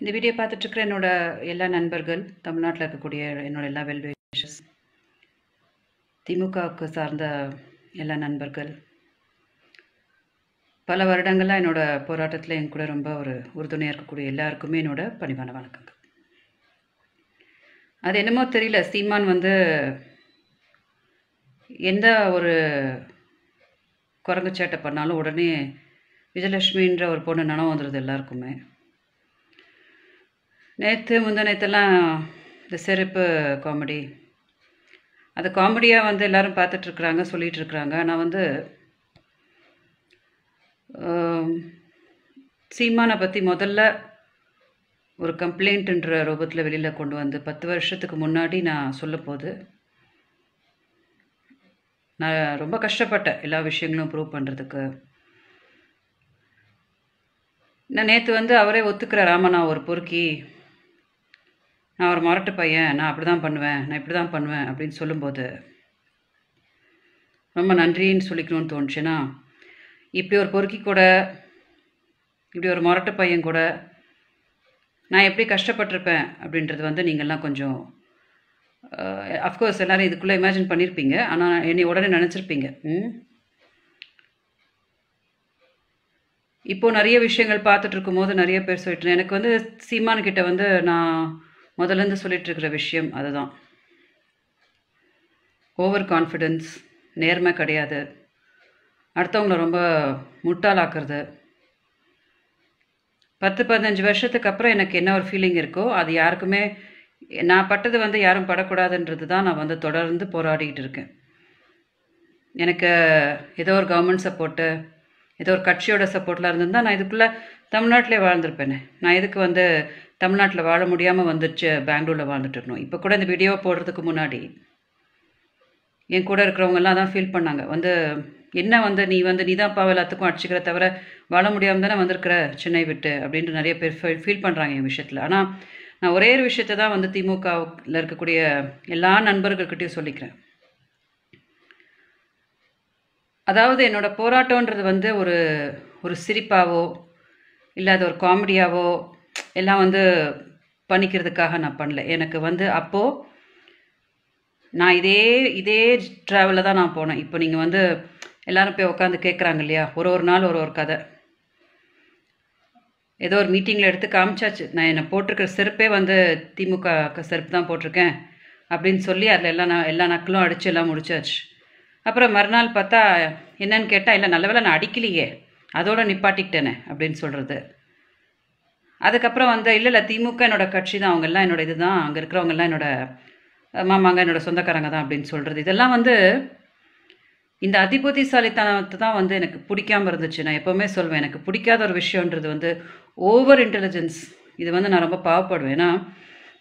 இந்த வீடியோ பார்த்துட்ருக்கிற என்னோட எல்லா நண்பர்கள் தமிழ்நாட்டில் இருக்கக்கூடிய என்னோட எல்லா வெல்வேஷஸ் திமுகவுக்கு சார்ந்த எல்லா நண்பர்கள் பல வருடங்களாக என்னோட போராட்டத்தில் என் கூட ரொம்ப ஒரு உறுதுணையாக இருக்கக்கூடிய எல்லாருக்குமே என்னோட பணிவான வணக்கங்கள் அது என்னமோ தெரியல சீமான் வந்து எந்த ஒரு குரங்கு சேட்டை பண்ணாலும் உடனே விஜயலட்சுமின்ற ஒரு பொண்ணு நனவு வந்துடுது எல்லாருக்குமே நேற்று முந்தா நேற்றுலாம் இந்த செருப்பு காமெடி அதை காமெடியாக வந்து எல்லோரும் பார்த்துட்ருக்குறாங்க சொல்லிகிட்ருக்குறாங்க நான் வந்து சீமானை பற்றி முதல்ல ஒரு கம்ப்ளைண்ட்டுன்ற ரூபத்தில் வெளியில் கொண்டு வந்து பத்து வருஷத்துக்கு முன்னாடி நான் போது நான் ரொம்ப கஷ்டப்பட்டேன் எல்லா விஷயங்களும் ப்ரூவ் பண்ணுறதுக்கு நான் நேற்று வந்து அவரே ஒத்துக்கிற ராமனா ஒரு பொறுக்கி நான் ஒரு மொரட்டு பையன் நான் அப்படி தான் பண்ணுவேன் நான் இப்படி தான் பண்ணுவேன் அப்படின்னு சொல்லும்போது ரொம்ப நன்றின்னு சொல்லிக்கணும்னு தோணுச்சுன்னா இப்படி ஒரு பொறுக்கி கூட இப்படி ஒரு மொரட்டு பையன் கூட நான் எப்படி கஷ்டப்பட்டிருப்பேன் அப்படின்றது வந்து நீங்கள்லாம் கொஞ்சம் அஃப்கோர்ஸ் எல்லோரும் இதுக்குள்ளே இமேஜின் பண்ணியிருப்பீங்க ஆனால் என்னை உடனே நினச்சிருப்பீங்க இப்போது நிறைய விஷயங்கள் பார்த்துட்டு போது நிறைய பேர் சொல்லிட்டு எனக்கு வந்து சீமானுக்கிட்ட வந்து நான் முதலேருந்து சொல்லிகிட்ருக்கிற விஷயம் அதுதான் ஓவர் கான்ஃபிடென்ஸ் நேர்மை கிடையாது அடுத்தவங்கள ரொம்ப முட்டாளாக்குறது பத்து பதினஞ்சு வருஷத்துக்கு அப்புறம் எனக்கு என்ன ஒரு ஃபீலிங் இருக்கோ அது யாருக்குமே நான் பட்டது வந்து யாரும் படக்கூடாதுன்றது தான் நான் வந்து தொடர்ந்து போராடிக்கிட்டு இருக்கேன் எனக்கு ஏதோ ஒரு கவர்மெண்ட் சப்போர்ட்டு ஏதோ ஒரு கட்சியோட சப்போர்ட்லாம் இருந்திருந்தால் நான் இதுக்குள்ளே தமிழ்நாட்டிலே வாழ்ந்திருப்பேனே நான் இதுக்கு வந்து தமிழ்நாட்டில் வாழ முடியாமல் வந்துடுச்சு பெங்களூரில் வாழ்ந்துட்டு இருக்கணும் இப்போ கூட இந்த வீடியோவை போடுறதுக்கு முன்னாடி என் கூட இருக்கிறவங்கெல்லாம் தான் ஃபீல் பண்ணாங்க வந்து என்ன வந்து நீ வந்து நீ தான் பாவ எல்லாத்துக்கும் அடிச்சுக்கிற தவிர வாழ முடியாமல் தானே வந்திருக்கிற சென்னை விட்டு அப்படின்ட்டு நிறைய பேர் ஃபீல் ஃபீல் பண்ணுறாங்க என் விஷயத்தில் ஆனால் நான் ஒரே ஒரு விஷயத்தை தான் வந்து திமுகவில் இருக்கக்கூடிய எல்லா நண்பர்கள்கிட்டையும் சொல்லிக்கிறேன் அதாவது என்னோடய போராட்டன்றது வந்து ஒரு ஒரு சிரிப்பாவோ இல்லை அது ஒரு காமெடியாவோ எல்லாம் வந்து பண்ணிக்கிறதுக்காக நான் பண்ணல எனக்கு வந்து அப்போது நான் இதே இதே ட்ராவலில் தான் நான் போனேன் இப்போ நீங்கள் வந்து எல்லோரும் போய் உட்காந்து கேட்குறாங்க இல்லையா ஒரு ஒரு நாள் ஒரு ஒரு கதை ஏதோ ஒரு மீட்டிங்கில் எடுத்து காமிச்சாச்சு நான் என்னை போட்டிருக்கிற செருப்பே வந்து திமுக செருப்பு தான் போட்டிருக்கேன் அப்படின்னு சொல்லி அதில் எல்லா நான் எல்லா நக்களும் அடித்து எல்லாம் முடிச்சாச்சு அப்புறம் மறுநாள் பார்த்தா என்னன்னு கேட்டால் இல்லை நல்ல வேலை நான் அடிக்கலையே அதோடு நிப்பாட்டிக்கிட்டேனே அப்படின்னு சொல்கிறது அதுக்கப்புறம் வந்து இல்லை இல்லை திமுக என்னோடய கட்சி தான் அவங்கெல்லாம் என்னோட இது தான் அங்கே இருக்கிறவங்கெல்லாம் என்னோடய மாமாங்க என்னோடய சொந்தக்காரங்க தான் அப்படின்னு சொல்கிறது இதெல்லாம் வந்து இந்த அதிபுத்திசாலித்தனத்தை தான் வந்து எனக்கு பிடிக்காமல் இருந்துச்சு நான் எப்போவுமே சொல்வேன் எனக்கு பிடிக்காத ஒரு விஷயன்றது வந்து ஓவர் இன்டெலிஜென்ஸ் இது வந்து நான் ரொம்ப பாவப்படுவேன் ஏன்னா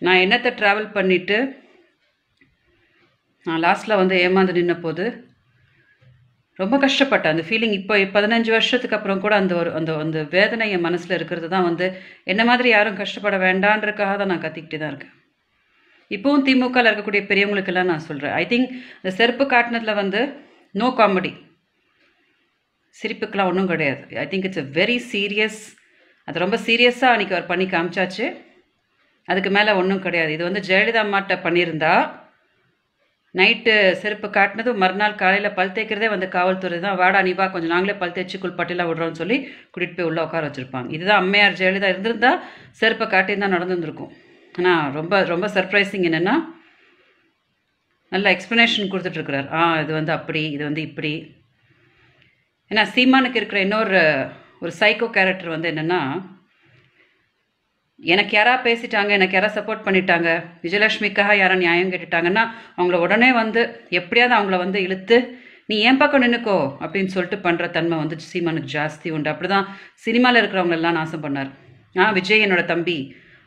நான் என்னத்தை ட்ராவல் பண்ணிவிட்டு நான் லாஸ்ட்டில் வந்து ஏமாந்து நின்ன போது ரொம்ப கஷ்டப்பட்டேன் அந்த ஃபீலிங் இப்போ பதினஞ்சு வருஷத்துக்கு அப்புறம் கூட அந்த ஒரு அந்த அந்த வேதனை என் மனசில் இருக்கிறது தான் வந்து என்ன மாதிரி யாரும் கஷ்டப்பட வேண்டான்றக்காக தான் நான் கத்திக்கிட்டு தான் இருக்கேன் இப்போவும் திமுகவில் இருக்கக்கூடிய பெரியவங்களுக்கெல்லாம் நான் சொல்கிறேன் ஐ திங்க் இந்த செருப்பு காட்டினதில் வந்து நோ காமெடி சிரிப்புக்கெலாம் ஒன்றும் கிடையாது I think it's a very serious அது ரொம்ப சீரியஸாக அன்றைக்கி அவர் பண்ணி காமிச்சாச்சு அதுக்கு மேலே ஒன்றும் கிடையாது இது வந்து ஜெயலலிதா அம்மாட்ட பண்ணியிருந்தா நைட்டு செருப்பு காட்டினதும் மறுநாள் காலையில் பல் தேய்க்கிறதே வந்து காவல்துறை தான் வாடா நீ கொஞ்சம் நாங்களே பல் தேய்ச்சி குள்பாட்டிலாம் விடுறோம்னு சொல்லி கூட்டிகிட்டு போய் உள்ளே உட்கார வச்சுருப்பாங்க இதுதான் அம்மையார் ஜெயலலிதா இருந்திருந்தால் செருப்பை காட்டி தான் நடந்துருந்துருக்கும் ஆனால் ரொம்ப ரொம்ப சர்ப்ரைசிங் என்னென்னா நல்ல எக்ஸ்ப்ளனேஷன் கொடுத்துட்ருக்குறார் ஆ இது வந்து அப்படி இது வந்து இப்படி ஏன்னா சீமானுக்கு இருக்கிற இன்னொரு ஒரு சைக்கோ கேரக்டர் வந்து என்னென்னா எனக்கு யாராக பேசிட்டாங்க எனக்கு யாராவது சப்போர்ட் பண்ணிட்டாங்க விஜயலட்சுமிக்காக யாரும் நியாயம் கேட்டுட்டாங்கன்னா அவங்கள உடனே வந்து எப்படியாவது அவங்கள வந்து இழுத்து நீ ஏன் பக்கம் நின்றுக்கோ அப்படின்னு சொல்லிட்டு பண்ணுற தன்மை வந்து சீமானுக்கு ஜாஸ்தி உண்டு அப்படி தான் சினிமாவில் இருக்கிறவங்களெல்லாம் நாசம் பண்ணார் ஆ விஜய் என்னோட தம்பி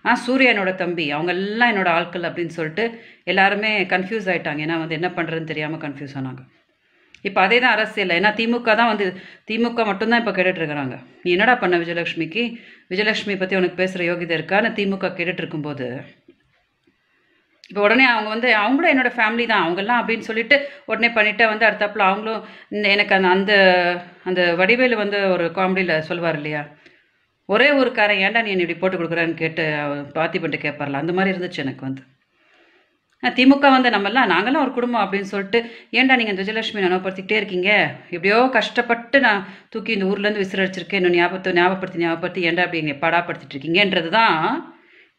ஆ சூர்யா என்னோட தம்பி அவங்க எல்லாம் என்னோட ஆட்கள் அப்படின்னு சொல்லிட்டு எல்லாருமே கன்ஃபியூஸ் ஆகிட்டாங்க ஏன்னா வந்து என்ன பண்ணுறதுன்னு தெரியாமல் கன்ஃபியூஸ் ஆனாங்க இப்போ அதே தான் அரசியல் ஏன்னா திமுக தான் வந்து திமுக மட்டும்தான் இப்போ கேட்டுட்ருக்குறாங்க நீ என்னடா பண்ண விஜயலட்சுமிக்கு விஜயலட்சுமி பற்றி உனக்கு பேசுகிற யோகிதை இருக்கான்னு திமுக இருக்கும்போது இப்போ உடனே அவங்க வந்து அவங்களும் என்னோடய ஃபேமிலி தான் அவங்கெல்லாம் அப்படின்னு சொல்லிட்டு உடனே பண்ணிவிட்டு வந்து அடுத்தாப்புல அவங்களும் எனக்கு அந்த அந்த அந்த வடிவேலு வந்து ஒரு காமெடியில் சொல்லுவார் இல்லையா ஒரே ஊருக்காரன் ஏன்டா நீ என்னை இப்படி போட்டு கொடுக்குறான்னு கேட்டு பாத்தி பண்ணிட்டு கேட்பார்ல அந்த மாதிரி இருந்துச்சு எனக்கு வந்து திமுக வந்து எல்லாம் நாங்களாம் ஒரு குடும்பம் அப்படின்னு சொல்லிட்டு ஏன்டா நீங்கள் இந்த விஜயலட்சுமி இருக்கீங்க எப்படியோ கஷ்டப்பட்டு நான் தூக்கி இந்த ஊர்லேருந்து விசிறடிச்சிருக்கேன் இன்னும் ஞாபகத்தை ஞாபகப்படுத்தி ஞாபகப்படுத்தி ஏண்டா அப்படி எங்களை படாப்படுத்திட்டு இருக்கீங்கன்றது தான்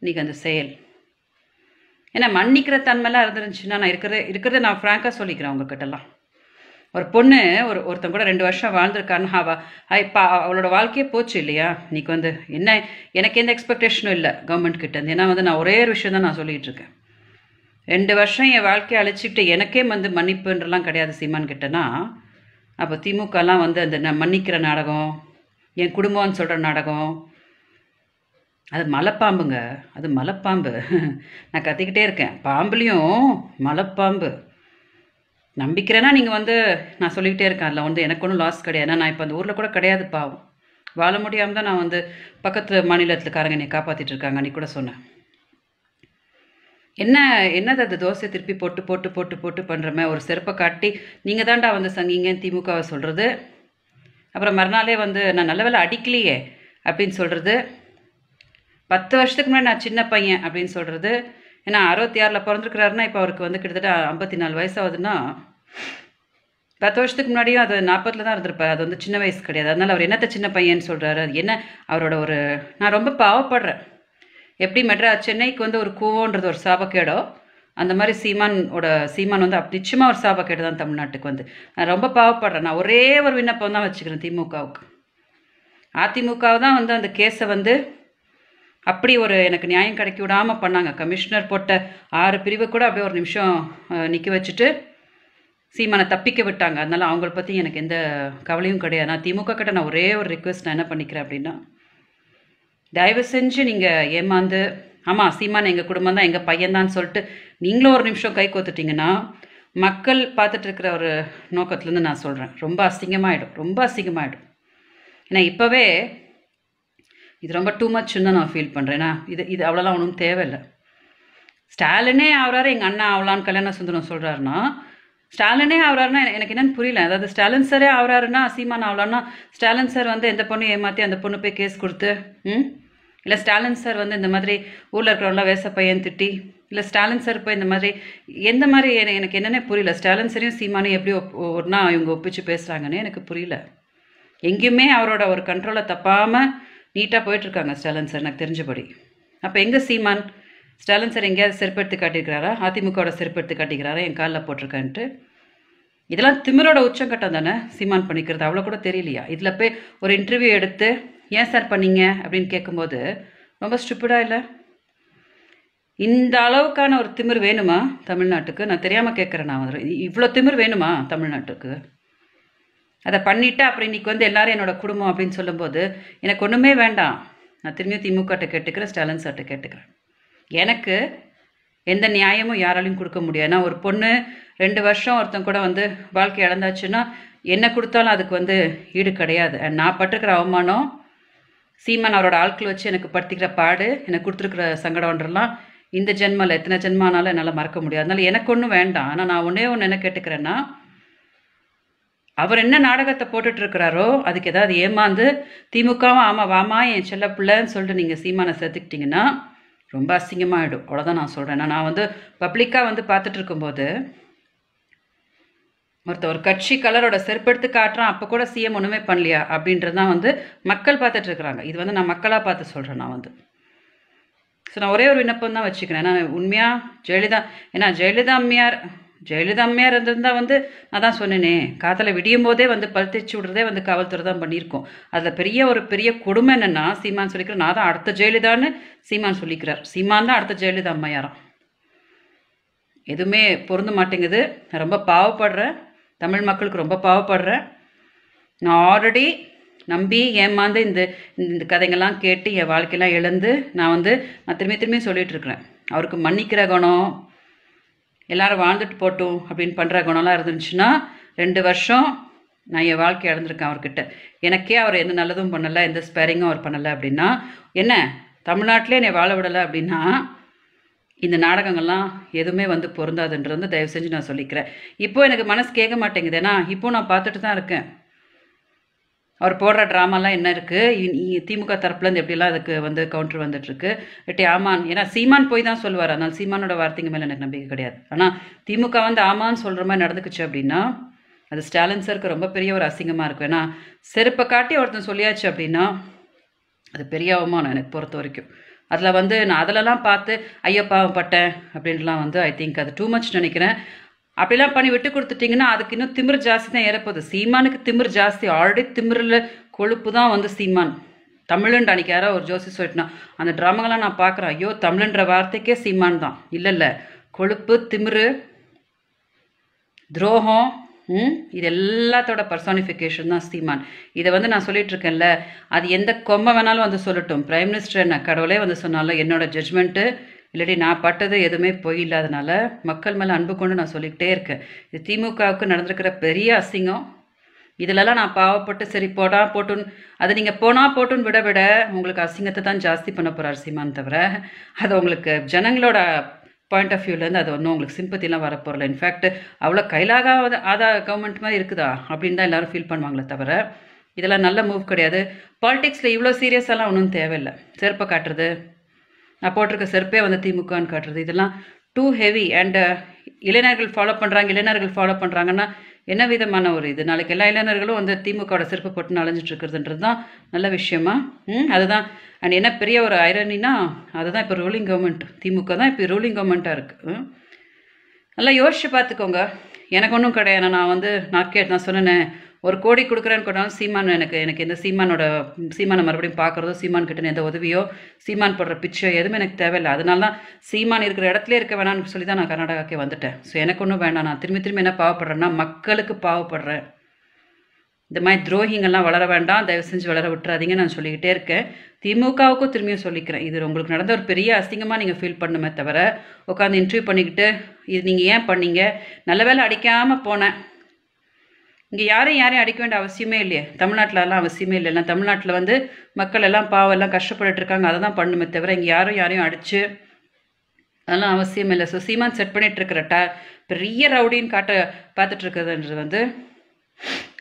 இன்றைக்கி அந்த செயல் ஏன்னா மன்னிக்கிற தன்மைலாம் இருந்துருந்துச்சுன்னா நான் இருக்கிறத இருக்கிறத நான் ஃப்ராங்காக சொல்லிக்கிறேன் உங்ககிட்டலாம் ஒரு பொண்ணு ஒரு ஒருத்தன் கூட ரெண்டு வருஷம் ஹாவா அவ இப்போ அவளோட வாழ்க்கையே போச்சு இல்லையா இன்னைக்கு வந்து என்ன எனக்கு எந்த எக்ஸ்பெக்டேஷனும் இல்லை கவர்மெண்ட் கிட்ட இருந்து ஏன்னா வந்து நான் ஒரே ஒரு விஷயம் தான் நான் சொல்லிகிட்டு இருக்கேன் ரெண்டு வருஷம் என் வாழ்க்கையை அழைச்சிக்கிட்டு எனக்கே வந்து மன்னிப்புன்றலாம் கிடையாது சீமான் கிட்டேன்னா அப்போ திமுகலாம் வந்து அந்த நான் மன்னிக்கிற நாடகம் என் குடும்பம்னு சொல்கிற நாடகம் அது மலைப்பாம்புங்க அது மலைப்பாம்பு நான் கத்திக்கிட்டே இருக்கேன் பாம்புலேயும் மலைப்பாம்பு நம்பிக்கிறேன்னா நீங்கள் வந்து நான் சொல்லிக்கிட்டே இருக்கேன் அதில் வந்து எனக்கு ஒன்றும் லாஸ் கிடையாது நான் இப்போ அந்த ஊரில் கூட கிடையாது பாவம் வாழ முடியாமல் தான் நான் வந்து பக்கத்து மாநிலத்துக்காரங்க என்னை காப்பாற்றிட்டு இருக்காங்க அன்றைக்கி கூட சொன்னேன் என்ன என்னது அது தோசை திருப்பி போட்டு போட்டு போட்டு போட்டு பண்ணுறமே ஒரு சிறப்பை காட்டி நீங்கள் தாண்டா வந்து சங்கிங்கன்னு திமுகவை சொல்கிறது அப்புறம் மறுநாளே வந்து நான் நல்ல வேலை அடிக்கலையே அப்படின்னு சொல்கிறது பத்து வருஷத்துக்கு முன்னாடி நான் சின்ன பையன் அப்படின்னு சொல்கிறது ஏன்னா அறுபத்தி ஆறில் பிறந்திருக்கிறாருன்னா இப்போ அவருக்கு வந்து கிட்டத்தட்ட ஐம்பத்தி நாலு வயசாகுதுன்னா பத்து வருஷத்துக்கு முன்னாடியும் அது நாற்பதில் தான் இருந்திருப்பார் அது வந்து சின்ன வயசு கிடையாது அதனால் அவர் என்னத்தை சின்ன பையன்னு சொல்கிறாரு அது என்ன அவரோட ஒரு நான் ரொம்ப பாவப்படுறேன் எப்படி மெட்ரா சென்னைக்கு வந்து ஒரு கூவோன்றது ஒரு சாபக்கேடோ அந்த மாதிரி சீமானோட சீமான் வந்து அப்படி நிச்சயமாக ஒரு சாபக்கேடு தான் தமிழ்நாட்டுக்கு வந்து நான் ரொம்ப பாவப்படுறேன் நான் ஒரே ஒரு விண்ணப்பம் தான் வச்சுக்கிறேன் திமுகவுக்கு அதிமுகவை தான் வந்து அந்த கேஸை வந்து அப்படி ஒரு எனக்கு நியாயம் கிடைக்க விடாமல் பண்ணாங்க கமிஷனர் போட்ட ஆறு பிரிவு கூட அப்படியே ஒரு நிமிஷம் நிற்க வச்சுட்டு சீமானை தப்பிக்க விட்டாங்க அதனால் அவங்கள பற்றி எனக்கு எந்த கவலையும் கிடையாது நான் திமுக கிட்ட நான் ஒரே ஒரு ரிக்வெஸ்ட் நான் என்ன பண்ணிக்கிறேன் அப்படின்னா தயவு செஞ்சு நீங்கள் ஏமாந்து ஆமாம் சீமான் எங்கள் குடும்பம் தான் எங்கள் பையன்தான் சொல்லிட்டு நீங்களும் ஒரு நிமிஷம் கை கோத்துட்டிங்கன்னா மக்கள் பார்த்துட்டு இருக்கிற ஒரு நோக்கத்துலேருந்து நான் சொல்கிறேன் ரொம்ப அசிங்கமாகிடும் ரொம்ப அசிங்கமாகிடும் ஏன்னா இப்போவே இது ரொம்ப டூ மச்னு தான் நான் ஃபீல் பண்ணுறேன்னா இது இது அவ்வளோலாம் ஒன்றும் தேவையில்லை ஸ்டாலினே ஆகிறாரு எங்கள் அண்ணா ஆகலான்னு கல்யாண சுந்தரம் சொல்கிறாருன்னா ஸ்டாலினே ஆகிறாருன்னா எனக்கு என்னன்னு புரியல அதாவது ஸ்டாலின் சாரே ஆகிறாருன்னா சீமான் ஆகலான்னா ஸ்டாலின் சார் வந்து எந்த பொண்ணு ஏமாற்றி அந்த பொண்ணு போய் கேஸ் கொடுத்து ம் இல்லை ஸ்டாலின் சார் வந்து இந்த மாதிரி ஊரில் இருக்கிறவங்களாம் வேச பையன் திட்டி இல்லை ஸ்டாலின் சார் போய் இந்த மாதிரி எந்த மாதிரி எனக்கு என்னென்ன புரியல ஸ்டாலின் சரையும் சீமானும் எப்படி ஒன்றா இவங்க ஒப்பிச்சு பேசுகிறாங்கன்னு எனக்கு புரியல எங்கேயுமே அவரோட ஒரு கண்ட்ரோலை தப்பாமல் நீட்டாக போயிட்டுருக்காங்க ஸ்டாலின் சார் எனக்கு தெரிஞ்சபடி அப்போ எங்கே சீமான் ஸ்டாலின் சார் எங்கேயாவது செருப்படுத்து காட்டியிருக்கிறாரா அதிமுகவோட எடுத்து காட்டிக்கிறாரா என் காலில் போட்டிருக்கேன்ட்டு இதெல்லாம் திமிரோட உச்சங்கட்டம் தானே சீமான் பண்ணிக்கிறது அவ்வளோ கூட தெரியலையா இதில் போய் ஒரு இன்டர்வியூ எடுத்து ஏன் சார் பண்ணீங்க அப்படின்னு கேட்கும்போது ரொம்ப ஸ்டூப்பிடாக இல்லை இந்த அளவுக்கான ஒரு திமிர் வேணுமா தமிழ்நாட்டுக்கு நான் தெரியாமல் கேட்குறேன் நான் வந்து இவ்வளோ திமிர் வேணுமா தமிழ்நாட்டுக்கு அதை பண்ணிவிட்டு அப்புறம் இன்றைக்கி வந்து எல்லோரும் என்னோடய குடும்பம் அப்படின்னு சொல்லும்போது எனக்கு ஒன்றுமே வேண்டாம் நான் திரும்பியும் திமுகட்ட கேட்டுக்கிறேன் ஸ்டாலின் சார்ட்ட கேட்டுக்கிறேன் எனக்கு எந்த நியாயமும் யாராலையும் கொடுக்க முடியாது ஒரு பொண்ணு ரெண்டு வருஷம் ஒருத்தன் கூட வந்து வாழ்க்கை இழந்தாச்சுன்னா என்ன கொடுத்தாலும் அதுக்கு வந்து ஈடு கிடையாது நான் பட்டிருக்கிற அவமானம் சீமான் அவரோட ஆட்கள் வச்சு எனக்கு படுத்திக்கிற பாடு எனக்கு கொடுத்துருக்குற சங்கடம்ன்றலாம் இந்த ஜென்மாவில் எத்தனை ஜென்மானாலும் என்னால் மறக்க முடியாது அதனால் எனக்கு ஒன்றும் வேண்டாம் ஆனால் நான் ஒன்றே ஒன்று என்ன கேட்டுக்கிறேன்னா அவர் என்ன நாடகத்தை போட்டுட்ருக்கிறாரோ அதுக்கு ஏதாவது ஏமாந்து திமுகவும் ஆமாம் வாமா என் செல்ல பிள்ளைன்னு சொல்லிட்டு நீங்கள் சீமானை சேர்த்துக்கிட்டிங்கன்னா ரொம்ப அசிங்கமாகிடும் அவ்வளோதான் நான் சொல்கிறேன் நான் வந்து பப்ளிக்காக வந்து பார்த்துட்டு இருக்கும்போது ஒருத்த ஒரு கட்சி கலரோட செருப்பெடுத்து காட்டுறான் அப்போ கூட சிஎம் ஒன்றுமே பண்ணலையா அப்படின்றது தான் வந்து மக்கள் பார்த்துட்டு இருக்கிறாங்க இது வந்து நான் மக்களாக பார்த்து சொல்கிறேன் நான் வந்து ஸோ நான் ஒரே ஒரு விண்ணப்பம் தான் வச்சுக்கிறேன் ஏன்னா உண்மையாக ஜெயலலிதா ஏன்னா ஜெயலலிதா அம்மையார் ஜெயலலிதா அம்மையார் இருந்திருந்தால் வந்து நான் தான் சொன்னேனே காதலை விடியும் போதே வந்து பழுத்திச்சு விடுறதே வந்து காவல்துறை தான் பண்ணியிருக்கோம் அதில் பெரிய ஒரு பெரிய கொடுமை என்னென்னா சீமான் சொல்லிக்கிறேன் நான் தான் அடுத்த ஜெயலலிதான்னு சீமான் சொல்லிக்கிறார் சீமான் தான் அடுத்த ஜெயலலிதா அம்மையாராம் எதுவுமே பொருந்த மாட்டேங்குது ரொம்ப பாவப்படுறேன் தமிழ் மக்களுக்கு ரொம்ப பாவப்படுறேன் நான் ஆல்ரெடி நம்பி ஏமாந்து இந்த இந்த கதைங்கள்லாம் கேட்டு என் வாழ்க்கையெல்லாம் இழந்து நான் வந்து நான் திரும்பி திரும்பி சொல்லிகிட்ருக்குறேன் அவருக்கு மன்னிக்கிற குணம் எல்லோரும் வாழ்ந்துட்டு போட்டும் அப்படின்னு பண்ணுற குணம்லாம் இருந்துச்சுன்னா ரெண்டு வருஷம் நான் என் வாழ்க்கை இழந்திருக்கேன் அவர்கிட்ட எனக்கே அவர் எந்த நல்லதும் பண்ணலை எந்த ஸ்பேரிங்கும் அவர் பண்ணலை அப்படின்னா என்ன தமிழ்நாட்டிலே என்னை வாழ விடலை அப்படின்னா இந்த நாடகங்கள்லாம் எதுவுமே வந்து பொருந்தாதுன்றது வந்து தயவு செஞ்சு நான் சொல்லிக்கிறேன் இப்போ எனக்கு மனசு கேட்க மாட்டேங்குது ஏன்னா இப்போ நான் பார்த்துட்டு தான் இருக்கேன் அவர் போடுற ட்ராமாலாம் என்ன இருக்குது திமுக தரப்புலேருந்து எப்படிலாம் அதுக்கு வந்து கவுண்டர் வந்துட்டுருக்கு இட்டி ஆமான் ஏன்னா சீமான் போய் தான் சொல்லுவார் அதனால் சீமானோட வார்த்தைங்க மேலே எனக்கு நம்பிக்கை கிடையாது ஆனால் திமுக வந்து ஆமான்னு சொல்கிற மாதிரி நடந்துக்குச்சு அப்படின்னா அது ஸ்டாலின் சருக்கு ரொம்ப பெரிய ஒரு அசிங்கமாக இருக்கும் ஏன்னா செருப்பை காட்டி ஒருத்தன் சொல்லியாச்சு அப்படின்னா அது பெரிய அவமானம் எனக்கு பொறுத்த வரைக்கும் அதில் வந்து நான் அதிலலாம் பார்த்து ஐயப்பாவை பட்டேன் அப்படின்லாம் வந்து ஐ திங்க் அது டூ மச் நினைக்கிறேன் அப்படிலாம் பண்ணி விட்டு கொடுத்துட்டிங்கன்னா அதுக்கு இன்னும் திமிர் ஜாஸ்தி தான் ஏறப்போகுது சீமானுக்கு திமிர் ஜாஸ்தி ஆல்ரெடி திமிரில் கொழுப்பு தான் வந்து சீமான் தமிழன்டா அன்றைக்கி யாரோ ஒரு ஜோசி சொல்லிட்டுனா அந்த ட்ராமாங்கெல்லாம் நான் பார்க்குறேன் ஐயோ தமிழ்ன்ற வார்த்தைக்கே சீமான் தான் இல்லை இல்லை கொழுப்பு திமிரு துரோகம் ம் இது எல்லாத்தோட பர்சானிஃபிகேஷன் தான் சீமான் இதை வந்து நான் சொல்லிட்டு இருக்கேன்ல அது எந்த கொம்பை வேணாலும் வந்து சொல்லட்டும் பிரைம் மினிஸ்டர் என்ன கடவுளே வந்து சொன்னாலும் என்னோட ஜட்ஜ்மெண்ட்டு இல்லாட்டி நான் பட்டது எதுவுமே பொய் இல்லாதனால மக்கள் மேலே அன்பு கொண்டு நான் சொல்லிக்கிட்டே இருக்கேன் இது திமுகவுக்கு நடந்திருக்கிற பெரிய அசிங்கம் இதிலெல்லாம் நான் பாவப்பட்டு சரி போடா போட்டுன்னு அதை நீங்கள் போனால் போட்டுன்னு விட விட உங்களுக்கு அசிங்கத்தை தான் ஜாஸ்தி பண்ண போகிறார் சீமான் தவிர அது உங்களுக்கு ஜனங்களோட பாயிண்ட் ஆஃப் வியூலேருந்து அது ஒன்றும் உங்களுக்கு சிம்பத்திலாம் வரப்போகிறல இன்ஃபேக்ட் அவ்வளோ கைலாக ஆதா கவர்மெண்ட் மாதிரி இருக்குதா அப்படின்னு தான் எல்லோரும் ஃபீல் பண்ணுவாங்களே தவிர இதெல்லாம் நல்ல மூவ் கிடையாது பாலிடிக்ஸில் இவ்வளோ சீரியஸெல்லாம் ஒன்றும் தேவையில்லை செருப்பை காட்டுறது நான் போட்டிருக்க செருப்பே வந்து திமுகன்னு காட்டுறது இதெல்லாம் டூ ஹெவி அண்டு இளைஞர்கள் ஃபாலோ பண்ணுறாங்க இளைஞர்கள் ஃபாலோ பண்ணுறாங்கன்னா என்ன விதமான ஒரு இது நாளைக்கு எல்லா இளைஞர்களும் வந்து திமுகவோட செருப்பு போட்டு அலைஞ்சிட்டு இருக்கிறதுன்றது தான் நல்ல விஷயமா ம் அதுதான் அண்ட் என்ன பெரிய ஒரு ஐரணினா அதுதான் இப்போ ரூலிங் கவர்மெண்ட் திமுக தான் இப்போ ரூலிங் கவர்மெண்ட்டாக இருக்குது நல்லா யோசிச்சு பார்த்துக்கோங்க எனக்கு ஒன்றும் கிடையாது நான் வந்து நான் கே நான் சொன்னேன் ஒரு கோடி கொடுக்குறேன்னு கொண்டாலும் சீமான் எனக்கு எனக்கு இந்த சீமானோட சீமானை மறுபடியும் பார்க்குறதோ சீமான் கிட்ட எந்த உதவியோ சீமான் போடுற பிச்சோ எதுவும் எனக்கு தேவையில்லை அதனால தான் சீமான் இருக்கிற இடத்துல இருக்க வேணாம்னு சொல்லி தான் நான் கர்நாடகாக்கே வந்துட்டேன் ஸோ எனக்கு ஒன்றும் வேண்டாம் நான் திரும்பி திரும்பி என்ன பாவப்படுறேன்னா மக்களுக்கு பாவப்படுறேன் இந்த மாதிரி துரோகிங்கள்லாம் வளர வேண்டாம் தயவு செஞ்சு வளர விட்டுறாதீங்க நான் சொல்லிக்கிட்டே இருக்கேன் திமுகவுக்கும் திரும்பியும் சொல்லிக்கிறேன் இது உங்களுக்கு நடந்த ஒரு பெரிய அசிங்கமாக நீங்கள் ஃபீல் பண்ணுமே தவிர உட்காந்து இன்டர்வியூ பண்ணிக்கிட்டு இது நீங்கள் ஏன் பண்ணீங்க நல்ல வேலை அடிக்காமல் போனேன் இங்கே யாரையும் யாரையும் அடிக்க வேண்டிய அவசியமே இல்லையே எல்லாம் அவசியமே இல்லை எல்லாம் தமிழ்நாட்டில் வந்து மக்கள் எல்லாம் பாவம் எல்லாம் கஷ்டப்பட்டு இருக்காங்க அதை தான் பண்ணுமே தவிர இங்கே யாரும் யாரையும் அடித்து அதெல்லாம் அவசியம் இல்லை ஸோ சீமான் செட் பண்ணிகிட்டு இருக்கிற பெரிய ரவுடின்னு காட்ட பார்த்துட்ருக்குறதுன்றது வந்து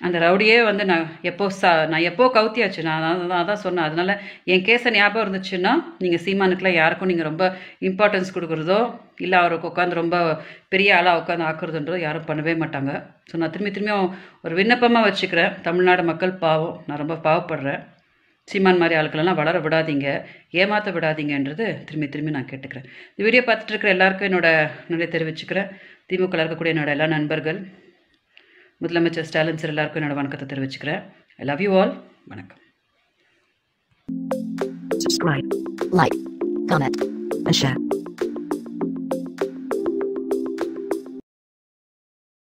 அந்த ரவுடியே வந்து நான் எப்போ சா நான் எப்போ கவுத்தியாச்சு நான் நான் தான் சொன்னேன் அதனால் என் கேஸை ஞாபகம் இருந்துச்சுன்னா நீங்கள் சீமானுக்கெலாம் யாருக்கும் நீங்கள் ரொம்ப இம்பார்ட்டன்ஸ் கொடுக்குறதோ இல்லை அவருக்கு உட்காந்து ரொம்ப பெரிய ஆளாக உட்காந்து ஆக்குறதுன்றதோ யாரும் பண்ணவே மாட்டாங்க ஸோ நான் திரும்பி திரும்பியும் ஒரு விண்ணப்பமாக வச்சுக்கிறேன் தமிழ்நாடு மக்கள் பாவம் நான் ரொம்ப பாவப்படுறேன் சீமான் மாதிரி ஆளுக்களெல்லாம் வளர விடாதீங்க ஏமாற்ற விடாதீங்கன்றது திரும்பி திரும்பி நான் கேட்டுக்கிறேன் இந்த வீடியோ பார்த்துட்டு இருக்கிற எல்லாருக்கும் என்னோட நன்றி தெரிவிச்சுக்கிறேன் திமுக இருக்கக்கூடிய என்னோட எல்லா நண்பர்கள் முதலமைச்சர் ஸ்டாலின் சார் எல்லாருக்கும் என்னோட வணக்கத்தை தெரிவிச்சுக்கிறேன் ஐ லவ் யூ ஆல் வணக்கம் Subscribe, like, comment, and share.